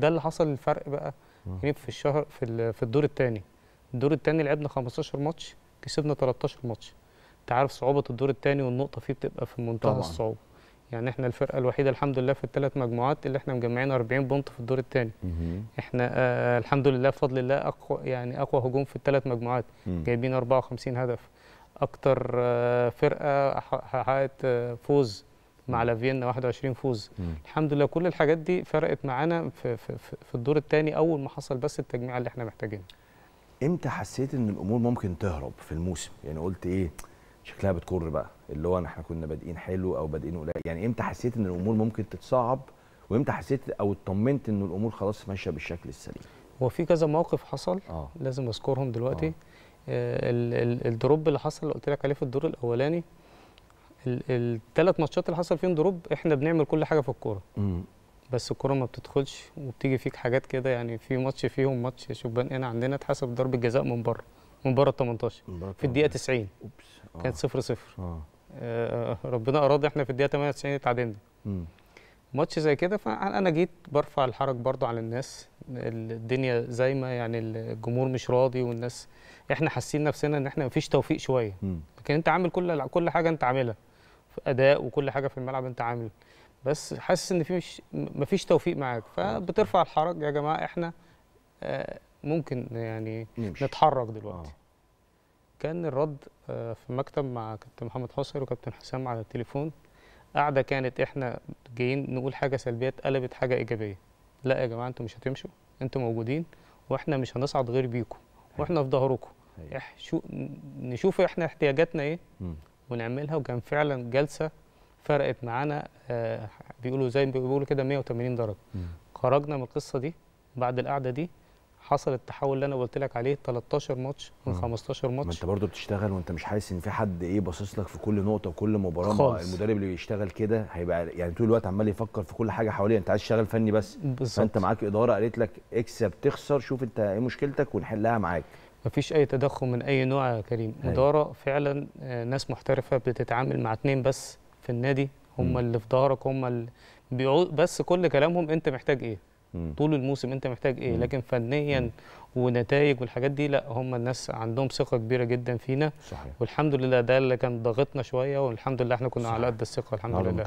ده اللي حصل الفرق بقى يعني في الشهر في في الدور الثاني الدور الثاني لعبنا 15 ماتش كسبنا 13 ماتش انت عارف صعوبه الدور الثاني والنقطه فيه بتبقى في منتهى الصعوبه يعني احنا الفرقه الوحيده الحمد لله في الثلاث مجموعات اللي احنا مجمعين 40 بونت في الدور الثاني احنا آه الحمد لله بفضل الله اقوى يعني اقوى هجوم في الثلاث مجموعات مم. جايبين 54 هدف اكتر آه فرقه حققت آه فوز مع لافينا 21 فوز مم. الحمد لله كل الحاجات دي فرقت معانا في, في, في الدور الثاني اول ما حصل بس التجميعه اللي احنا محتاجينها امتى حسيت ان الامور ممكن تهرب في الموسم يعني قلت ايه شكلها بتكر بقى اللي هو احنا كنا بادئين حلو او بادئين قليل يعني امتى حسيت ان الامور ممكن تتصعب وامتى حسيت او اطمنت ان الامور خلاص ماشيه بالشكل السليم هو في كذا موقف حصل آه. لازم اذكرهم دلوقتي آه. آه، الدروب اللي حصل اللي قلت لك عليه في الدور الاولاني الثلاث ماتشات اللي حصل فيهم دروب احنا بنعمل كل حاجه في الكوره بس الكوره ما بتدخلش وبتيجي فيك حاجات كده يعني في ماتش فيهم ماتش شبان هنا عندنا اتحسب ضربه جزاء من بره من بره ال 18 في الدقيقه 90 أوبس. آه. كانت 0 0 آه. آه ربنا اراد احنا في الدقيقه 98 اتعادلنا ماتش زي كده فانا جيت برفع الحرج برضو على الناس الدنيا زي ما يعني الجمهور مش راضي والناس احنا حاسين نفسنا ان احنا مفيش توفيق شويه لكن انت عامل كل كل حاجه انت عاملها في اداء وكل حاجه في الملعب انت عامل بس حاسس ان في مش مفيش توفيق معاك فبترفع الحرج يا جماعه احنا آه، ممكن يعني نمشي. نتحرك دلوقتي آه. كان الرد آه، في المكتب مع كابتن محمد حصر وكابتن حسام على التليفون قاعده كانت احنا جايين نقول حاجه سلبيه اتقلبت حاجه ايجابيه لا يا جماعه انتوا مش هتمشوا انتوا موجودين واحنا مش هنصعد غير بيكم أيوه. واحنا في ظهركم أيوه. نشوف احنا احتياجاتنا ايه ونعملها وكان فعلا جلسه فرقت معانا آه بيقولوا زي ما بيقولوا كده 180 درجه مم. خرجنا من القصه دي بعد القعده دي حصل التحول اللي انا قلت لك عليه 13 ماتش من 15 ماتش ما انت برضه بتشتغل وانت مش حاسس ان في حد ايه باصص لك في كل نقطه وكل مباراه خالص. المدرب اللي بيشتغل كده هيبقى يعني طول الوقت عمال يفكر في كل حاجه حواليه انت عايز تشتغل فني بس بالزبط. فانت معاك اداره قالت لك اكسب تخسر شوف انت ايه مشكلتك ونحلها معاك مفيش اي تضخم من اي نوع يا كريم اداره أيوة. فعلا آه، ناس محترفه بتتعامل مع اتنين بس في النادي هم اللي في ظهرك هم اللي بس كل كلامهم انت محتاج ايه طول الموسم انت محتاج ايه لكن فنيا ونتائج والحاجات دي لا هم الناس عندهم ثقه كبيره جدا فينا صحيح. والحمد لله ده اللي كان ضاغطنا شويه والحمد لله احنا كنا صحيح. على قد الثقه الحمد لله